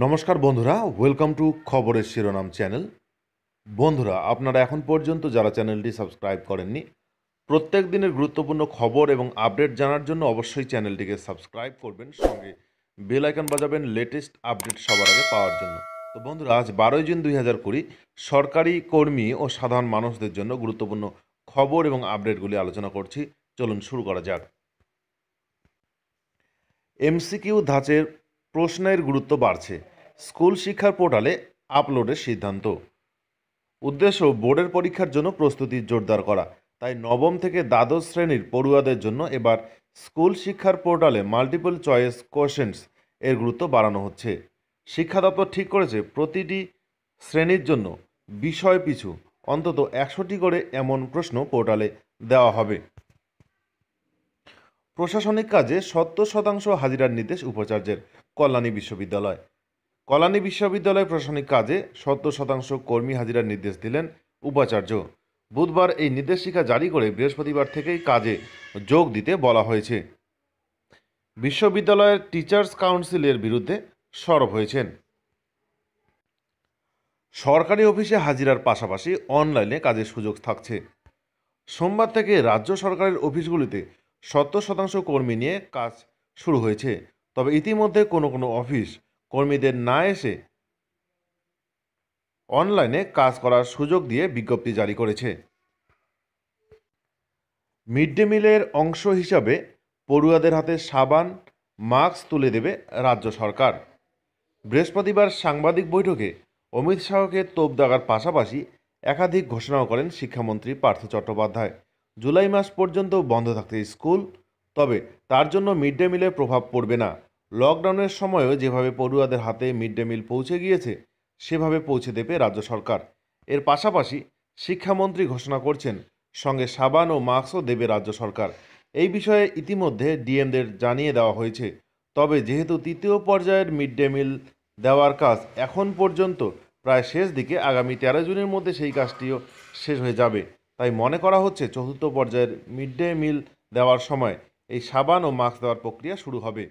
নমস্কার বন্ধুরা welcome to খবরের শিরোনাম চ্যানেল বন্ধুরা আপনারা এখন পর্যন্ত যারা চ্যানেলটি সাবস্ক্রাইব করেননি প্রত্যেক দিনের গুরুত্বপূর্ণ খবর এবং আপডেট জানার জন্য অবশ্যই চ্যানেলটিকে সাবস্ক্রাইব করবেন সঙ্গে বেল আইকন বাজাবেন লেটেস্ট আপডেট সবার আগে পাওয়ার জন্য তো বন্ধুরা আজ বারোই জুন দুই হাজার কুড়ি সরকারি কর্মী ও সাধারণ মানুষদের জন্য গুরুত্বপূর্ণ খবর এবং আপডেটগুলি আলোচনা করছি চলুন শুরু করা যাক এমসিকিউ ধাঁচের প্রশ্নের গুরুত্ব বাড়ছে স্কুল শিক্ষার পোর্টালে আপলোডের সিদ্ধান্ত উদ্দেশ্য বোর্ডের পরীক্ষার জন্য প্রস্তুতি জোরদার করা তাই নবম থেকে দ্বাদশ শ্রেণীর পড়ুয়াদের জন্য এবার স্কুল শিক্ষার পোর্টালে মাল্টিপল চয়েস কোয়েশনস এর গুরুত্ব বাড়ানো হচ্ছে শিক্ষা দপ্তর ঠিক করেছে প্রতিটি শ্রেণীর জন্য বিষয় পিছু অন্তত একশোটি করে এমন প্রশ্ন পোর্টালে দেওয়া হবে প্রশাসনিক কাজে সত্তর শতাংশ হাজিরার নির্দেশ উপাচার্যের কল্যাণী বিশ্ববিদ্যালয় কলানি বিশ্ববিদ্যালয়ের প্রশাসনিক কাজে সত্তর শতাংশ কর্মী হাজিরার নির্দেশ দিলেন উপাচার্য বুধবার এই নির্দেশিকা জারি করে বৃহস্পতিবার থেকেই কাজে যোগ দিতে বলা হয়েছে বিশ্ববিদ্যালয়ের টিচার্স কাউন্সিলের বিরুদ্ধে সরব হয়েছেন সরকারি অফিসে হাজিরার পাশাপাশি অনলাইনে কাজের সুযোগ থাকছে সোমবার থেকে রাজ্য সরকারের অফিসগুলিতে সত্তর শতাংশ কর্মী নিয়ে কাজ শুরু হয়েছে তবে ইতিমধ্যে কোনো কোনো অফিস কর্মীদের না এসে অনলাইনে কাজ করার সুযোগ দিয়ে বিজ্ঞপ্তি জারি করেছে মিড ডে মিলের অংশ হিসাবে পড়ুয়াদের হাতে সাবান মাস্ক তুলে দেবে রাজ্য সরকার বৃহস্পতিবার সাংবাদিক বৈঠকে অমিত শাহকে তোপ দাগার পাশাপাশি একাধিক ঘোষণাও করেন শিক্ষামন্ত্রী পার্থ চট্টোপাধ্যায় জুলাই মাস পর্যন্ত বন্ধ থাকতে স্কুল তবে তার জন্য মিড ডে মিলের প্রভাব পড়বে না লকডাউনের সময়ও যেভাবে পড়ুয়াদের হাতে মিড ডে মিল পৌঁছে গিয়েছে সেভাবে পৌঁছে দেবে রাজ্য সরকার এর পাশাপাশি শিক্ষামন্ত্রী ঘোষণা করছেন সঙ্গে সাবান ও মাস্কও দেবে রাজ্য সরকার এই বিষয়ে ইতিমধ্যে ডিএমদের জানিয়ে দেওয়া হয়েছে তবে যেহেতু তৃতীয় পর্যায়ের মিড ডে মিল দেওয়ার কাজ এখন পর্যন্ত প্রায় শেষ দিকে আগামী তেরো জুনের মধ্যে সেই কাজটিও শেষ হয়ে যাবে তাই মনে করা হচ্ছে চতুর্থ পর্যায়ের মিড ডে মিল দেওয়ার সময় এই সাবান ও মাস্ক দেওয়ার প্রক্রিয়া শুরু হবে